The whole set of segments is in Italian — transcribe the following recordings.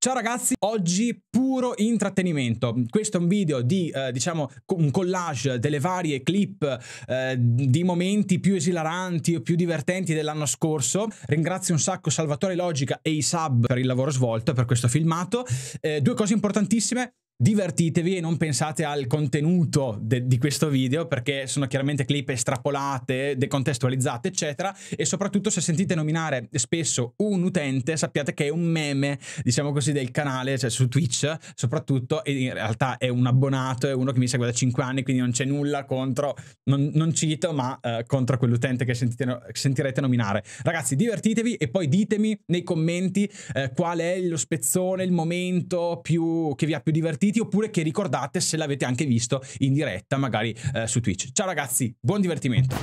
Ciao ragazzi, oggi puro intrattenimento. Questo è un video di, eh, diciamo, un collage delle varie clip eh, di momenti più esilaranti o più divertenti dell'anno scorso. Ringrazio un sacco Salvatore Logica e i sub per il lavoro svolto per questo filmato. Eh, due cose importantissime. Divertitevi e non pensate al contenuto de- di questo video perché sono chiaramente clip estrapolate, decontestualizzate, eccetera. E soprattutto se sentite nominare spesso un utente, sappiate che è un meme, diciamo così, del canale, cioè su Twitch soprattutto, e in realtà è un abbonato, è uno che mi segue da 5 anni, quindi non c'è nulla contro, non, non cito, ma eh, contro quell'utente che sentite, sentirete nominare. Ragazzi, divertitevi e poi ditemi nei commenti eh, qual è lo spezzone, il momento più, che vi ha più divertito divertiti oppure che ricordate se l'avete anche visto in diretta magari eh, su Twitch. Ciao ragazzi, buon divertimento.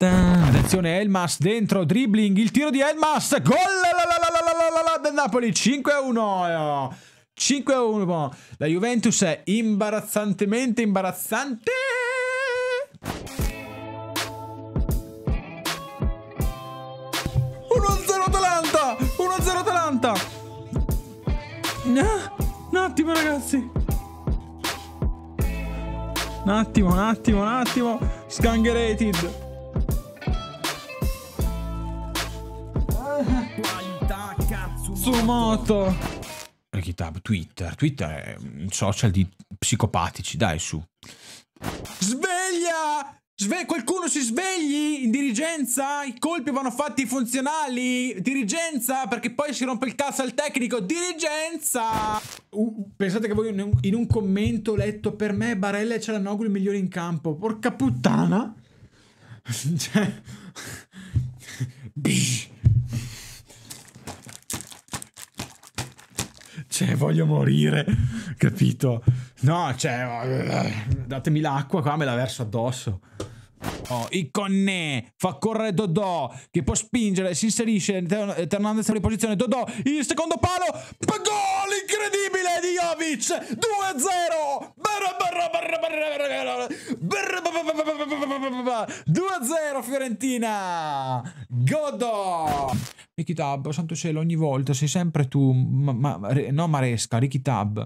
Attenzione Elmas dentro, dribbling, il tiro di Elmas, gol la la la la la la la del Napoli 5-1. 5-1. La Juventus è imbarazzantemente imbarazzante. attimo, ragazzi. Un attimo, un attimo, un attimo. Sgangherated. Sumoto. Kitab, Twitter. Twitter è un social di psicopatici, dai su. Sveglia! Sve qualcuno si svegli in dirigenza, i colpi vanno fatti funzionali, dirigenza perché poi si rompe il cazzo al tecnico, dirigenza! Uh, pensate che voi in un commento letto per me Barella e Cialanoglu il migliore in campo, porca puttana! cioè... cioè voglio morire, capito? No, cioè, eh, datemi l'acqua qua, me la verso addosso. Oh, Iconne fa correre Dodò che può spingere, si inserisce tornando in posizione Dodò, il secondo palo, gol incredibile di Jovic, 2-0 2-0 Fiorentina Godo Ricky Tab, santo cielo, ogni volta sei sempre tu, ma, ma, no Maresca, Ricky Tab.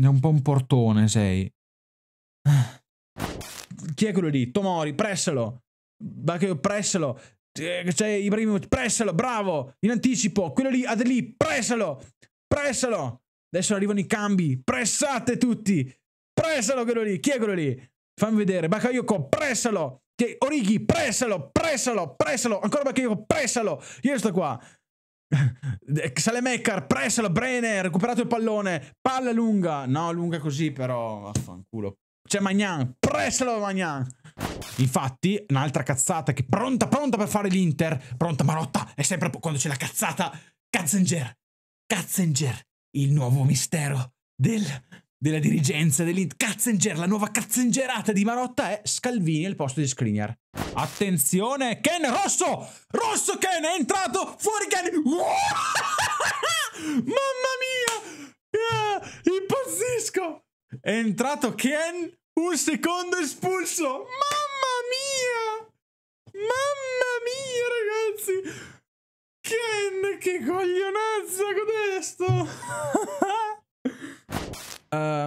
È un po' un portone sei. Chi è quello lì? Tomori, pressalo. Pressalo. Eh, c'è Ibrahimovic, pressalo, bravo. In anticipo, quello lì, Adeli, pressalo. Pressalo. Adesso arrivano i cambi. Pressate tutti. Pressalo quello lì. Chi è quello lì? Fammi vedere. Bakayoko, pressalo. Che, Origi, pressalo, pressalo, pressalo. Ancora Bakayoko, pressalo. Io sto qua. Salemekar, pressalo, Brenner, recuperato il pallone, palla lunga, no lunga così però, vaffanculo. C'è Magnan. prestalo Magnan. Infatti, un'altra cazzata che pronta, pronta per fare l'Inter. Pronta Marotta. È sempre quando c'è la cazzata. Katzinger. Katzinger. Il nuovo mistero del, della dirigenza dell'Inter. Katzinger. La nuova cazzengerata di Marotta è Scalvini al posto di Skriniar. Attenzione, Ken rosso! Rosso Ken è entrato fuori Ken! Mamma mia! Yeah, impazzisco! È entrato Ken, un secondo espulso. Mamma mia! Mamma mia, ragazzi! Ken, che coglionazza codesto!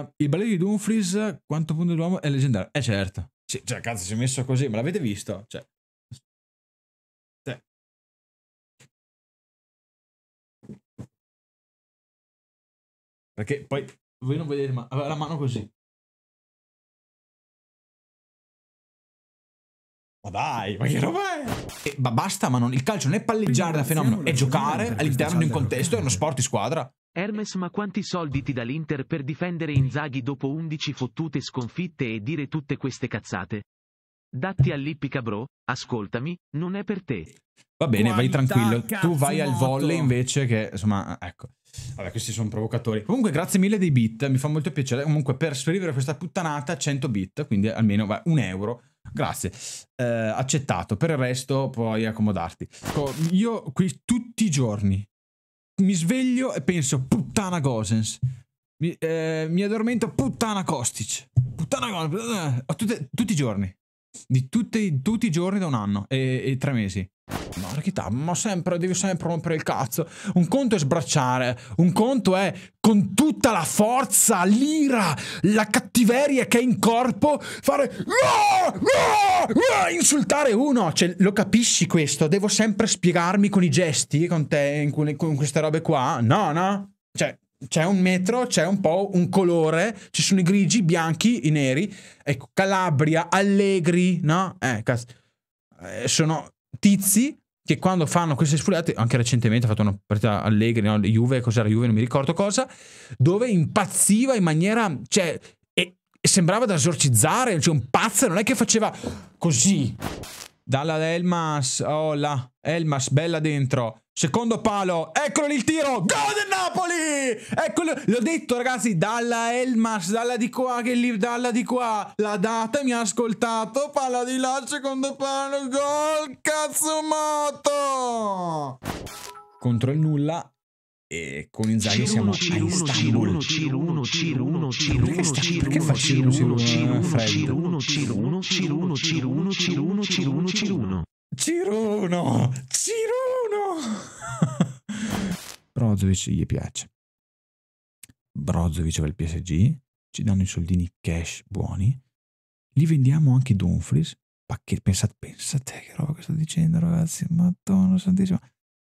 uh, il balletto di Dumfries, quanto punto d'uomo, è leggendario. Eh certo. Sì, cioè, cazzo, si è messo così, ma l'avete visto? Cioè... cioè. Perché poi voi non vedete, ma aveva la mano così. Ma dai, ma che roba è? E, ma basta, ma non, il calcio non è palleggiare da fenomeno, è giocare all'interno di un contesto, è uno sport di squadra. Hermes ma quanti soldi ti dà l'Inter per difendere Inzaghi dopo 11 fottute sconfitte e dire tutte queste cazzate? Datti all'ippica bro, ascoltami, non è per te. Va bene, Qualità vai tranquillo. Tu vai al volley invece che, insomma, ecco. Vabbè, questi sono provocatori. Comunque, grazie mille dei bit, mi fa molto piacere. Comunque, per scrivere questa puttanata, 100 bit, quindi almeno va, un euro. Grazie, eh, accettato. Per il resto puoi accomodarti. Io qui tutti i giorni mi sveglio e penso puttana Gosens. Mi, eh, mi addormento puttana Kostic. Puttana Gosens. Eh, tutti, tutti i giorni di tutti, tutti i giorni da un anno e, e tre mesi. Ma Rikita, ma sempre, devi sempre rompere il cazzo. Un conto è sbracciare, un conto è con tutta la forza, l'ira, la cattiveria che è in corpo, fare... insultare uno. Cioè, lo capisci questo? Devo sempre spiegarmi con i gesti, con te, con queste robe qua? No, no? Cioè, c'è un metro, c'è un po' un colore, ci sono i grigi, i bianchi, i neri. Ecco, Calabria, Allegri, no? Eh, cazzo. Eh, sono tizi che quando fanno queste sfuriate, anche recentemente ha fatto una partita Allegri, no? Juve, cos'era Juve, non mi ricordo cosa, dove impazziva in maniera... Cioè, e, e sembrava da esorcizzare, cioè un pazzo, non è che faceva così dalla Elmas. Oh là. Elmas, bella dentro. Secondo palo. Eccolo lì il tiro. Gol del Napoli! Eccolo. L'ho detto, ragazzi. Dalla Elmas. Dalla di qua. Che lì. Dalla di qua. La data mi ha ascoltato. Palla di là. Secondo palo. Gol. Cazzo moto. Contro il nulla e con Inzaghi siamo a Istanbul. Ciro 1, Ciro 1, Ciro 1, Ciro 1, Ciro 1, Ciro 1, Ciro 1, Ciro 1, Ciro 1, Ciro 1, Ciro 1, Brozovic gli piace. Brozovic va al PSG, ci danno i soldini cash buoni, li vendiamo anche Dumfries, pensate, pensate che roba che sto dicendo ragazzi, madonna santissima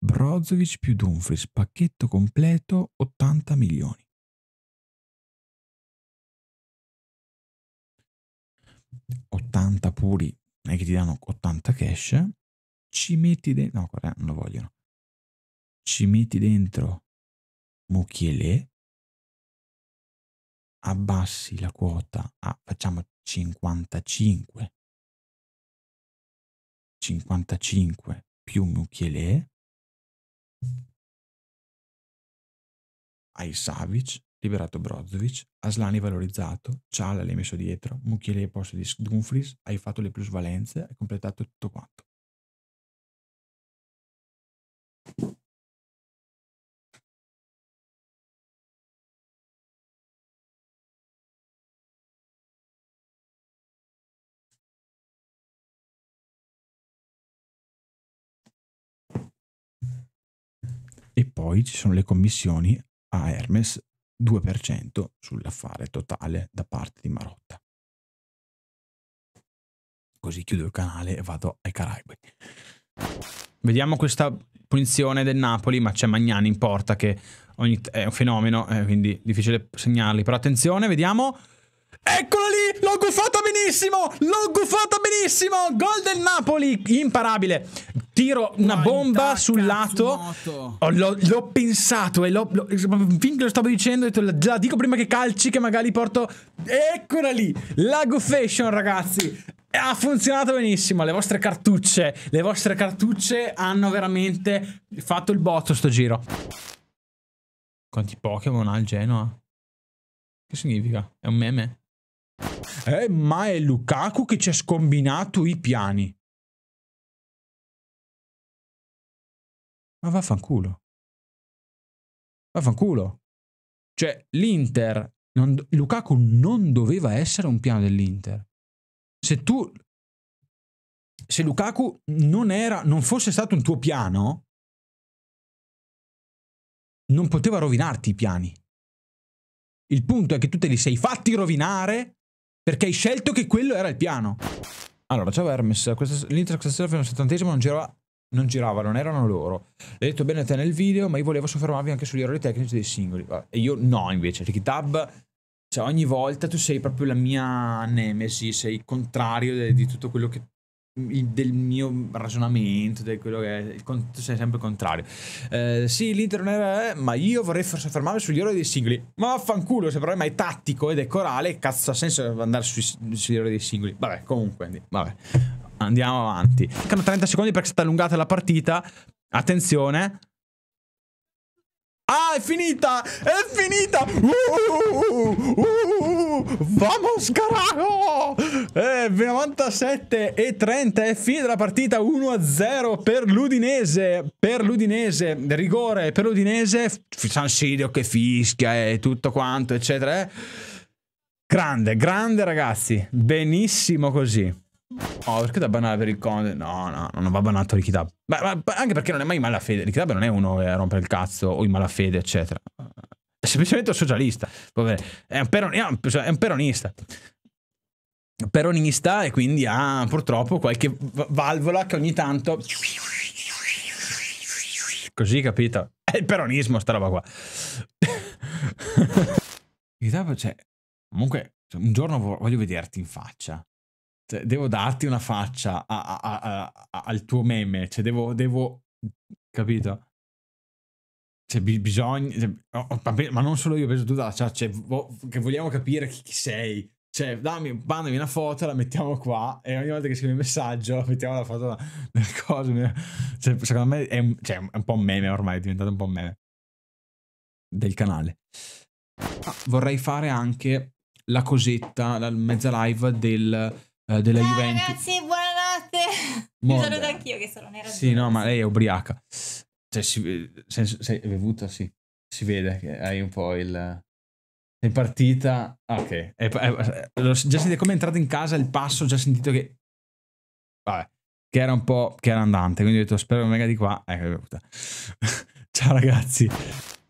Brozovic più Dumfries, pacchetto completo 80 milioni. «80 puri, non che ti danno 80 cash, ci metti dentro, no guarda, non lo vogliono, ci metti dentro Mukiele, abbassi la quota a, facciamo 55, 55 più Mukiele, Savic, liberato Brozovic, Aslani valorizzato, Ciala l'hai messo dietro, Mucchiele ai posti di Dumfries, hai fatto le plusvalenze, hai completato tutto quanto. poi ci sono le commissioni a Hermes 2% sull'affare totale da parte di Marotta. Così chiudo il canale e vado ai Caraibi. Vediamo questa punizione del Napoli, ma c'è Magnani in porta che ogni... è un fenomeno, eh, quindi difficile segnarli. Però attenzione, vediamo. Eccolo lì, l'ho guffato benissimo, l'ho guffato benissimo, gol del Napoli, imparabile. Tiro una Qualità, bomba sul lato. Oh, l'ho, l'ho, pensato e l'ho, l'ho, finché lo stavo dicendo, ho detto, già dico prima che calci, che magari porto. Eccola lì! Lago Fashion, ragazzi! Ha funzionato benissimo, le vostre cartucce, le vostre cartucce hanno veramente fatto il botto sto giro. Quanti Pokémon ha il Genoa? Che significa? È un meme? Eh, ma è Lukaku che ci ha scombinato i piani. Ma vaffanculo. Vaffanculo. Cioè, l'Inter, non, Lukaku non doveva essere un piano dell'Inter. Se tu, se Lukaku non, era, non fosse stato un tuo piano, non poteva rovinarti i piani. Il punto è che tu te li sei fatti rovinare perché hai scelto che quello era il piano. Allora, ciao Hermes, questa, l'Inter questa sera fino al settantesimo non girava non girava, non erano loro. L'hai detto bene te nel video, ma io volevo soffermarmi anche sugli errori tecnici dei singoli. E io no, invece, Ricky Tab, cioè ogni volta tu sei proprio la mia nemesi, sei il contrario de- di tutto quello che del mio ragionamento, di quello che è, tu sei sempre il contrario. Eh, sì, l'Inter non era, eh, ma io vorrei soffermarmi sugli errori dei singoli. Ma vaffanculo, se il problema è tattico ed è corale, cazzo ha senso andare sui, sugli errori dei singoli. Vabbè, comunque, vabbè andiamo avanti. Mancano 30 secondi perché è stata allungata la partita. Attenzione. Ah, è finita! È finita! Uh, uh, uh, vamos, carajo! Eh, 97 e 30 è finita la partita 1-0 per l'Udinese. Per l'Udinese, rigore per l'Udinese. San Sidio che fischia e tutto quanto, eccetera. Eh. Grande, grande ragazzi. Benissimo così. Oh, perché da banare per il conte? No, no, non va banato Rikitab. Ma, ma, anche perché non è mai in malafede. Rikitab non è uno che rompe il cazzo o in malafede, eccetera. È semplicemente un socialista. È un, peron, è un cioè, peronista peronista e quindi ha purtroppo qualche valvola che ogni tanto così capito è il peronismo sta roba qua cioè, comunque un giorno voglio vederti in faccia cioè, devo darti una faccia a, a, a, al tuo meme, cioè devo, devo capito? Cioè, bi bisogna, cioè, oh, ma non solo io, penso tu, cioè, cioè vo che vogliamo capire chi, chi, sei. Cioè, dammi, mandami una foto, la mettiamo qua e ogni volta che scrivi un messaggio mettiamo la foto del coso. Cioè, secondo me è un, cioè, è un po' un meme ormai, è diventato un po' un meme del canale. Ah, vorrei fare anche la cosetta, la mezza live del eh, della Ciao Juventus. Ragazzi, buonanotte. Mi saluto anch'io che sono nera. Sì, no, ma lei è ubriaca. Cioè, si, senso, sei bevuta, sì. Si vede che hai un po' il... Sei partita... Ah, ok. È, è, è, già sentite come è entrata in casa il passo, già sentito che... Vabbè. Che era un po'... Che era andante. Quindi ho detto, spero mega di qua. Ecco, è bevuta. Ciao ragazzi.